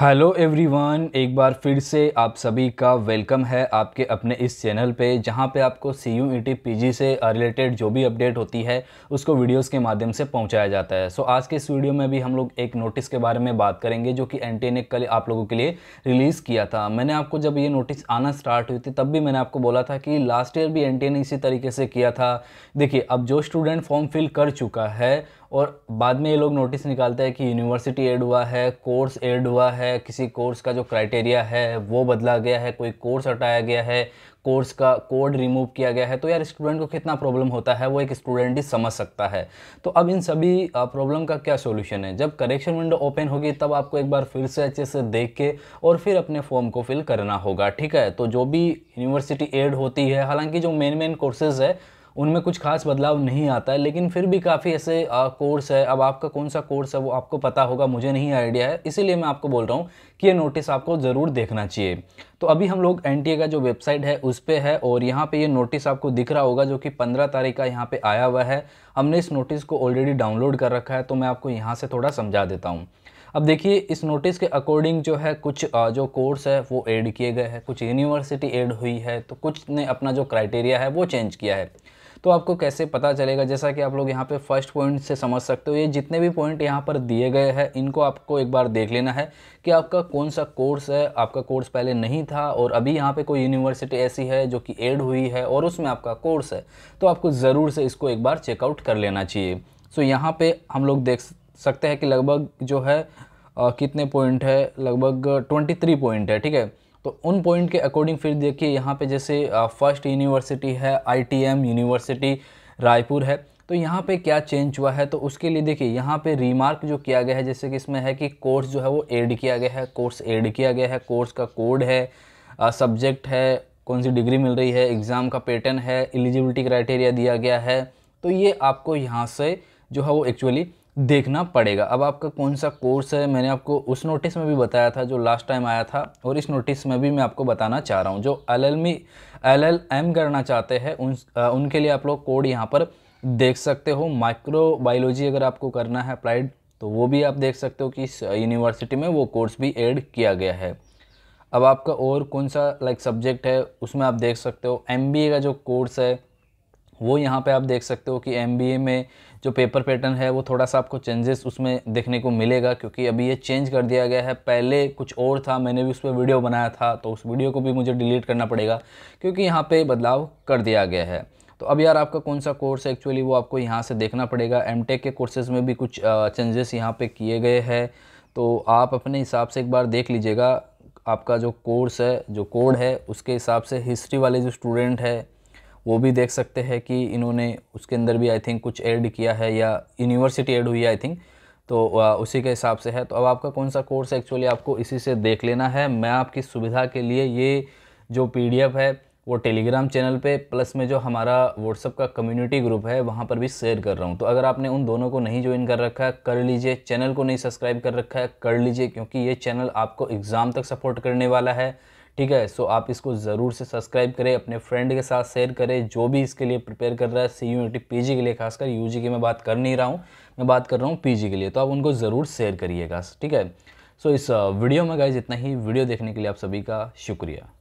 hello everyone एक बार फिर से आप सभी का वेलकम है आपके अपने इस चैनल पे जहाँ पे आपको C U E T P G से रिलेटेड जो भी अपडेट होती है उसको वीडियोस के माध्यम से पहुँचाया जाता है सो so, आज के इस वीडियो में भी हम लोग एक नोटिस के बारे में बात करेंगे जो कि एन ने कल आप लोगों के लिए रिलीज़ किया था मैंने आपको जब ये नोटिस आना स्टार्ट हुई थी तब भी मैंने आपको बोला था कि लास्ट ईयर भी एन ने इसी तरीके से किया था देखिए अब जो स्टूडेंट फॉर्म फिल कर चुका है और बाद में ये लोग नोटिस निकालते हैं कि यूनिवर्सिटी एड हुआ है कोर्स एड हुआ है किसी कोर्स का जो क्राइटेरिया है वो बदला गया है कोई कोर्स हटाया गया है कोर्स का कोड रिमूव किया गया है तो यार स्टूडेंट को कितना प्रॉब्लम होता है वो एक स्टूडेंट ही समझ सकता है तो अब इन सभी प्रॉब्लम का क्या सोल्यूशन है जब करेक्शन विंडो ओपन होगी तब आपको एक बार फिर से अच्छे से देख के और फिर अपने फॉर्म को फिल करना होगा ठीक है तो जो भी यूनिवर्सिटी एड होती है हालांकि जो मेन मेन कोर्सेज है उनमें कुछ खास बदलाव नहीं आता है लेकिन फिर भी काफ़ी ऐसे कोर्स है अब आपका कौन सा कोर्स है वो आपको पता होगा मुझे नहीं आइडिया है इसीलिए मैं आपको बोल रहा हूँ कि ये नोटिस आपको ज़रूर देखना चाहिए तो अभी हम लोग एन का जो वेबसाइट है उस पर है और यहाँ पर ये नोटिस आपको दिख रहा होगा जो कि पंद्रह तारीख का यहाँ पर आया हुआ है हमने इस नोटिस को ऑलरेडी डाउनलोड कर रखा है तो मैं आपको यहाँ से थोड़ा समझा देता हूँ अब देखिए इस नोटिस के अकॉर्डिंग जो है कुछ जो कोर्स है वो ऐड किए गए हैं कुछ यूनिवर्सिटी ऐड हुई है तो कुछ ने अपना जो क्राइटेरिया है वो चेंज किया है तो आपको कैसे पता चलेगा जैसा कि आप लोग यहाँ पे फर्स्ट पॉइंट से समझ सकते हो ये जितने भी पॉइंट यहाँ पर दिए गए हैं इनको आपको एक बार देख लेना है कि आपका कौन सा कोर्स है आपका कोर्स पहले नहीं था और अभी यहाँ पर कोई यूनिवर्सिटी ऐसी है जो कि एड हुई है और उसमें आपका कोर्स है तो आपको ज़रूर से इसको एक बार चेकआउट कर लेना चाहिए सो यहाँ पर हम लोग देख सकते हैं कि लगभग जो है आ, कितने पॉइंट है लगभग ट्वेंटी थ्री पॉइंट है ठीक है तो उन पॉइंट के अकॉर्डिंग फिर देखिए यहाँ पे जैसे फर्स्ट यूनिवर्सिटी है आईटीएम यूनिवर्सिटी रायपुर है तो यहाँ पे क्या चेंज हुआ है तो उसके लिए देखिए यहाँ पे रिमार्क जो किया गया है जैसे कि इसमें है कि कोर्स जो है वो ऐड किया गया है कोर्स ऐड किया गया है कोर्स का कोड है सब्जेक्ट है कौन सी डिग्री मिल रही है एग्ज़ाम का पैटर्न है एलिजिबिलिटी क्राइटेरिया दिया गया है तो ये आपको यहाँ से जो है वो एक्चुअली देखना पड़ेगा अब आपका कौन सा कोर्स है मैंने आपको उस नोटिस में भी बताया था जो लास्ट टाइम आया था और इस नोटिस में भी मैं आपको बताना चाह रहा हूँ जो एल एल एम करना चाहते हैं उन आ, उनके लिए आप लोग कोड यहाँ पर देख सकते हो माइक्रोबायोलॉजी अगर आपको करना है अप्लाइड तो वो भी आप देख सकते हो कि इस यूनिवर्सिटी में वो कोर्स भी एड किया गया है अब आपका और कौन सा लाइक सब्जेक्ट है उसमें आप देख सकते हो एम का जो कोर्स है वो यहाँ पे आप देख सकते हो कि एम में जो पेपर पैटर्न है वो थोड़ा सा आपको चेंजेस उसमें देखने को मिलेगा क्योंकि अभी ये चेंज कर दिया गया है पहले कुछ और था मैंने भी उस पर वीडियो बनाया था तो उस वीडियो को भी मुझे डिलीट करना पड़ेगा क्योंकि यहाँ पे बदलाव कर दिया गया है तो अब यार आपका कौन सा कोर्स है एक्चुअली वो आपको यहाँ से देखना पड़ेगा एम के कोर्सेज़ में भी कुछ चेंजेस यहाँ पर किए गए हैं तो आप अपने हिसाब से एक बार देख लीजिएगा आपका जो कोर्स है जो कोड है उसके हिसाब से हिस्ट्री वाले जो स्टूडेंट है वो भी देख सकते हैं कि इन्होंने उसके अंदर भी आई थिंक कुछ ऐड किया है या यूनिवर्सिटी ऐड हुई है आई थिंक तो उसी के हिसाब से है तो अब आपका कौन सा कोर्स एक्चुअली आपको इसी से देख लेना है मैं आपकी सुविधा के लिए ये जो पी है वो टेलीग्राम चैनल पे प्लस में जो हमारा व्हाट्सअप का कम्युनिटी ग्रुप है वहाँ पर भी शेयर कर रहा हूँ तो अगर आपने उन दोनों को नहीं ज्वाइन कर रखा है कर लीजिए चैनल को नहीं सब्सक्राइब कर रखा है कर लीजिए क्योंकि ये चैनल आपको एग्ज़ाम तक सपोर्ट करने वाला है ठीक है सो आप इसको ज़रूर से सब्सक्राइब करें अपने फ्रेंड के साथ शेयर करें जो भी इसके लिए प्रिपेयर कर रहा है सी यू के लिए खासकर यू की मैं बात कर नहीं रहा हूँ मैं बात कर रहा हूँ पी के लिए तो आप उनको ज़रूर शेयर करिएगा ठीक है सो so, इस वीडियो uh, में गाइज इतना ही वीडियो देखने के लिए आप सभी का शुक्रिया